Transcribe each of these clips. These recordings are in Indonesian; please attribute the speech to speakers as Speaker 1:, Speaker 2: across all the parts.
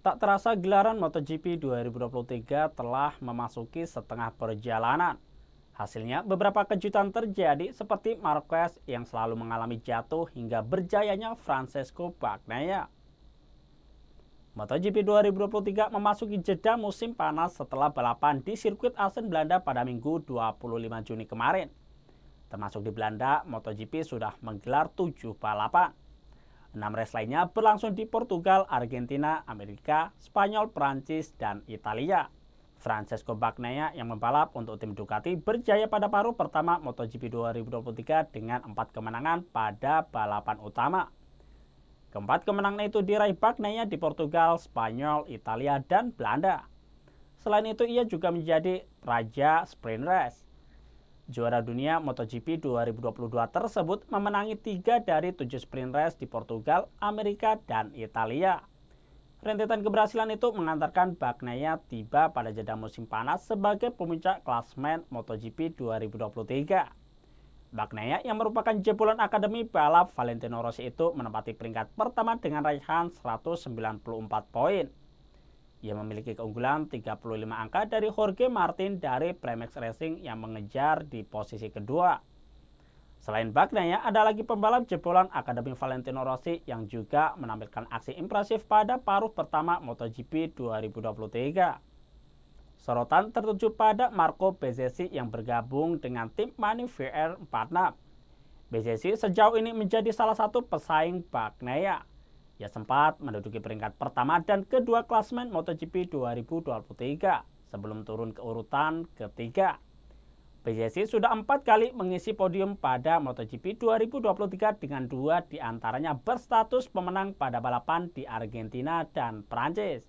Speaker 1: Tak terasa gelaran MotoGP 2023 telah memasuki setengah perjalanan. Hasilnya beberapa kejutan terjadi seperti Marquez yang selalu mengalami jatuh hingga berjayanya Francesco Bagnaia. MotoGP 2023 memasuki jeda musim panas setelah balapan di sirkuit Assen Belanda pada Minggu 25 Juni kemarin. Termasuk di Belanda, MotoGP sudah menggelar 7 balapan. Enam race lainnya berlangsung di Portugal, Argentina, Amerika, Spanyol, Prancis, dan Italia. Francesco Bagnaia yang membalap untuk tim Ducati berjaya pada paruh pertama MotoGP 2023 dengan empat kemenangan pada balapan utama. Keempat kemenangan itu diraih Bagnaia di Portugal, Spanyol, Italia, dan Belanda. Selain itu, ia juga menjadi Raja Sprint Race. Juara dunia MotoGP 2022 tersebut memenangi tiga dari tujuh sprint race di Portugal, Amerika, dan Italia. Rentetan keberhasilan itu mengantarkan Bagnaia tiba pada jeda musim panas sebagai pemuncak klasmen MotoGP 2023. Bagnaia yang merupakan jebolan akademi balap Valentino Rossi itu menempati peringkat pertama dengan raihan 194 poin. Ia memiliki keunggulan 35 angka dari Jorge Martin dari Premax Racing yang mengejar di posisi kedua. Selain Bagnaya, ada lagi pembalap jebolan Akademi Valentino Rossi yang juga menampilkan aksi impresif pada paruh pertama MotoGP 2023. Sorotan tertuju pada Marco Bezzecchi yang bergabung dengan tim Mani VR46. Bezzecchi sejauh ini menjadi salah satu pesaing Bagnaya. Ia sempat menduduki peringkat pertama dan kedua klasmen MotoGP 2023 sebelum turun ke urutan ketiga. PJC sudah empat kali mengisi podium pada MotoGP 2023 dengan dua diantaranya berstatus pemenang pada balapan di Argentina dan Prancis.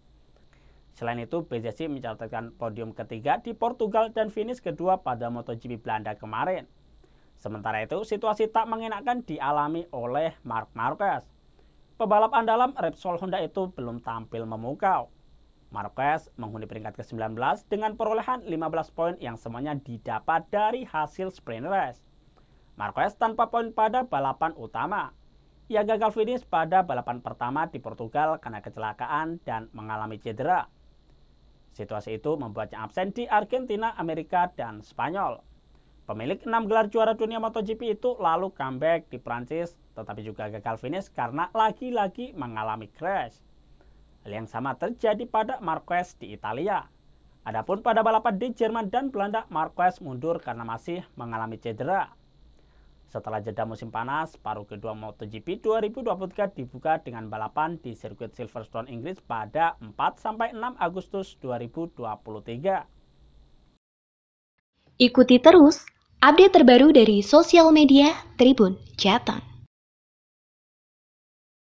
Speaker 1: Selain itu, PJC mencatatkan podium ketiga di Portugal dan finish kedua pada MotoGP Belanda kemarin. Sementara itu, situasi tak mengenakan dialami oleh Mark Marquez. Pebalap andalan Repsol Honda itu belum tampil memukau. Marquez menghuni peringkat ke-19 dengan perolehan 15 poin yang semuanya didapat dari hasil sprint race. Marquez tanpa poin pada balapan utama. Ia gagal finish pada balapan pertama di Portugal karena kecelakaan dan mengalami cedera. Situasi itu membuatnya absen di Argentina, Amerika, dan Spanyol. Pemilik 6 gelar juara dunia MotoGP itu lalu comeback di Prancis tetapi juga gagal finish karena lagi-lagi mengalami crash. Hal yang sama terjadi pada Marquez di Italia. Adapun pada balapan di Jerman dan Belanda, Marquez mundur karena masih mengalami cedera. Setelah jeda musim panas, paruh kedua MotoGP 2023 dibuka dengan balapan di sirkuit Silverstone Inggris pada 4-6 Agustus 2023. Ikuti terus Update terbaru dari sosial media Tribun Jateng.